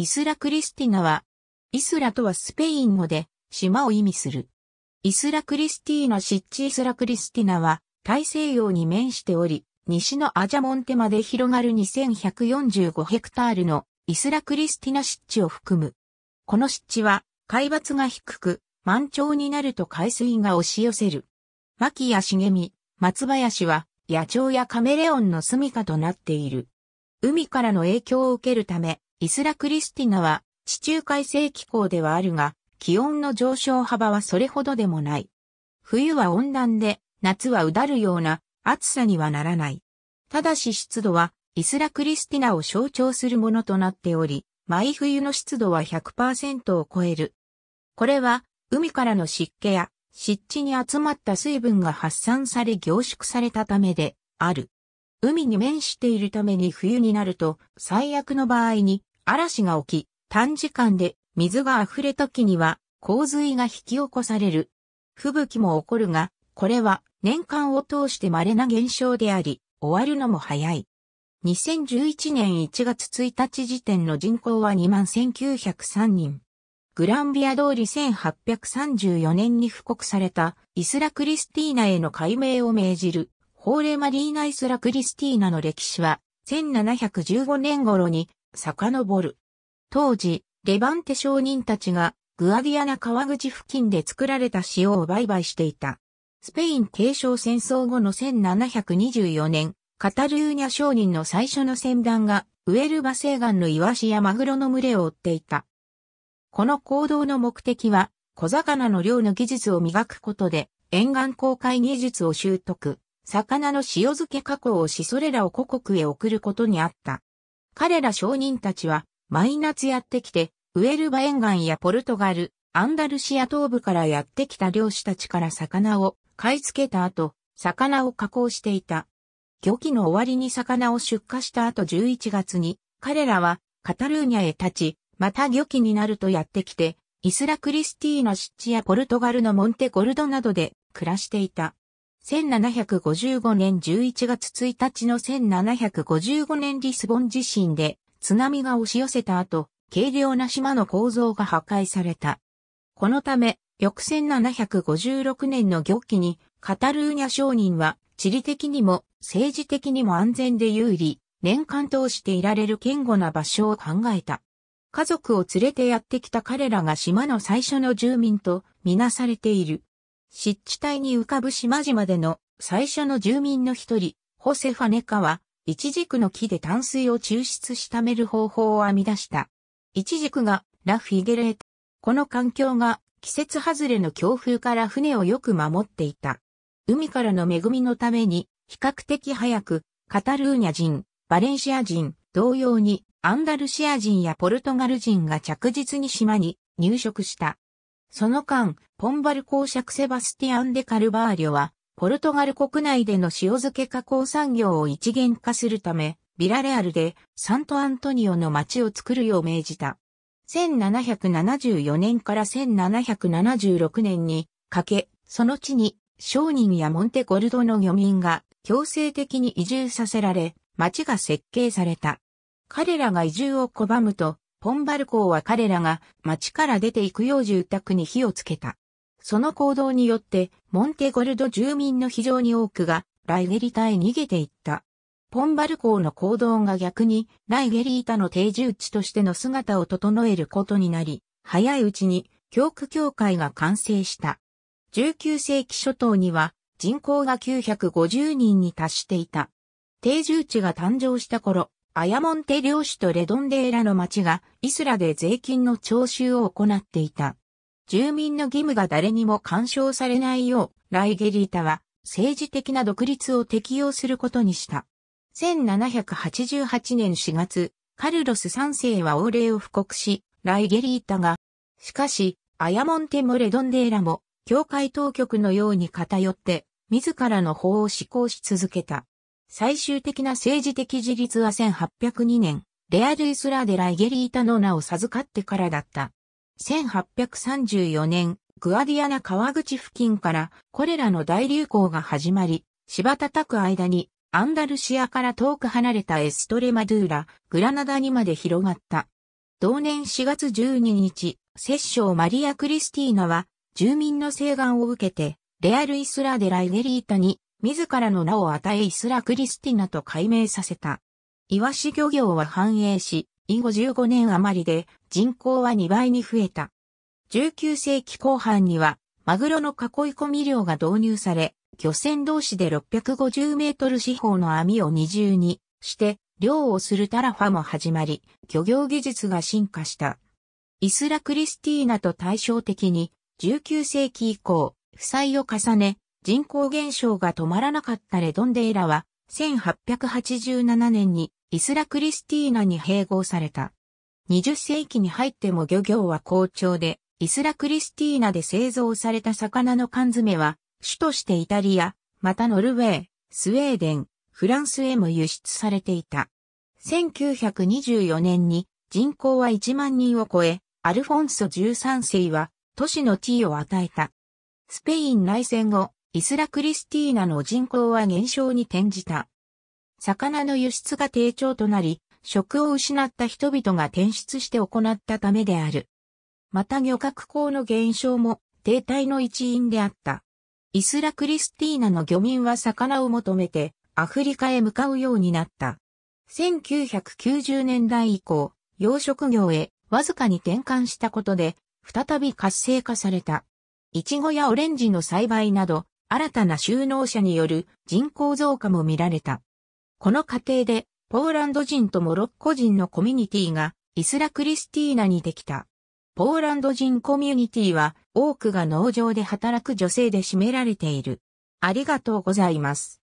イスラ・クリスティナは、イスラとはスペイン語で、島を意味する。イスラ・クリスティーナ・シッチ・イスラ・クリスティナは、大西洋に面しており、西のアジャモンテまで広がる2145ヘクタールのイスラ・クリスティナ湿地を含む。この湿地は、海抜が低く、満潮になると海水が押し寄せる。薪や茂み、松林は、野鳥やカメレオンの住処となっている。海からの影響を受けるため、イスラクリスティナは地中海性気候ではあるが、気温の上昇幅はそれほどでもない。冬は温暖で、夏はうだるような暑さにはならない。ただし湿度はイスラクリスティナを象徴するものとなっており、毎冬の湿度は100%を超える。これは海からの湿気や湿地に集まった水分が発散され凝縮されたためである。海に面しているために冬になると最悪の場合に嵐が起き、短時間で水が溢れた木には洪水が引き起こされる。吹雪も起こるが、これは年間を通して稀な現象であり、終わるのも早い。2011年1月1日時点の人口は21,903人。グランビア通り1834年に布告されたイスラクリスティーナへの解明を命じるホーレマリーナイスラクリスティーナの歴史は1715年頃に遡る。当時、レバンテ商人たちがグアディアナ川口付近で作られた塩を売買していた。スペイン継承戦争後の1724年、カタルーニャ商人の最初の船団がウエルバ西岸のイワシやマグロの群れを追っていた。この行動の目的は小魚の漁の技術を磨くことで沿岸航海技術を習得、魚の塩漬け加工をしそれらを故国へ送ることにあった。彼ら商人たちは、毎夏やってきて、ウェルバ沿岸やポルトガル、アンダルシア東部からやってきた漁師たちから魚を買い付けた後、魚を加工していた。漁期の終わりに魚を出荷した後11月に、彼らはカタルーニャへ立ち、また漁期になるとやってきて、イスラクリスティーナ湿地やポルトガルのモンテゴルドなどで暮らしていた。1755年11月1日の1755年リスボン地震で津波が押し寄せた後、軽量な島の構造が破壊された。このため、翌1756年の玉期に、カタルーニャ商人は、地理的にも政治的にも安全で有利、年間通していられる堅固な場所を考えた。家族を連れてやってきた彼らが島の最初の住民とみなされている。湿地帯に浮かぶ島々での最初の住民の一人、ホセファネカは、イチジクの木で淡水を抽出しためる方法を編み出した。イチジクがラフィゲレート。この環境が季節外れの強風から船をよく守っていた。海からの恵みのために、比較的早く、カタルーニャ人、バレンシア人、同様に、アンダルシア人やポルトガル人が着実に島に入植した。その間、ポンバル公爵セバスティアン・デ・カルバーリョは、ポルトガル国内での塩漬け加工産業を一元化するため、ビラレアルでサントアントニオの町を作るよう命じた。1774年から1776年にかけ、その地に商人やモンテゴルドの漁民が強制的に移住させられ、町が設計された。彼らが移住を拒むと、ポンバルーは彼らが町から出て行くよう住宅に火をつけた。その行動によって、モンテゴルド住民の非常に多くが、ライゲリタへ逃げていった。ポンバルーの行動が逆に、ライゲリータの定住地としての姿を整えることになり、早いうちに、教区教会が完成した。19世紀初頭には、人口が950人に達していた。定住地が誕生した頃、アヤモンテ領主とレドンデーラの町がイスラで税金の徴収を行っていた。住民の義務が誰にも干渉されないよう、ライゲリータは政治的な独立を適用することにした。1788年4月、カルロス3世は王令を布告し、ライゲリータが、しかし、アヤモンテもレドンデーラも、教会当局のように偏って、自らの法を施行し続けた。最終的な政治的自立は1802年、レアル・イスラーデラ・イゲリータの名を授かってからだった。1834年、グアディアナ川口付近からこれらの大流行が始まり、柴叩く間にアンダルシアから遠く離れたエストレマドゥーラ、グラナダにまで広がった。同年4月12日、摂政マリア・クリスティーナは住民の請願を受けて、レアル・イスラ・デ・ラ・イゲリータに自らの名を与えイスラ・クリスティナと改名させた。イワシ漁業は繁栄し、以後15年余りで人口は2倍に増えた。19世紀後半には、マグロの囲い込み漁が導入され、漁船同士で650メートル四方の網を二重にして、漁をするタラファも始まり、漁業技術が進化した。イスラ・クリスティーナと対照的に、19世紀以降、負債を重ね、人口減少が止まらなかったレドンデーラは、1887年にイスラクリスティーナに併合された。20世紀に入っても漁業は好調で、イスラクリスティーナで製造された魚の缶詰は、主としてイタリア、またノルウェー、スウェーデン、フランスへも輸出されていた。1924年に人口は1万人を超え、アルフォンソ13世は都市の地位を与えた。スペイン内戦後、イスラクリスティーナの人口は減少に転じた。魚の輸出が低調となり、食を失った人々が転出して行ったためである。また漁獲口の減少も停滞の一因であった。イスラクリスティーナの漁民は魚を求めてアフリカへ向かうようになった。1990年代以降、養殖業へわずかに転換したことで、再び活性化された。イチゴやオレンジの栽培など、新たな収納者による人口増加も見られた。この過程で、ポーランド人とモロッコ人のコミュニティがイスラクリスティーナにできた。ポーランド人コミュニティは多くが農場で働く女性で占められている。ありがとうございます。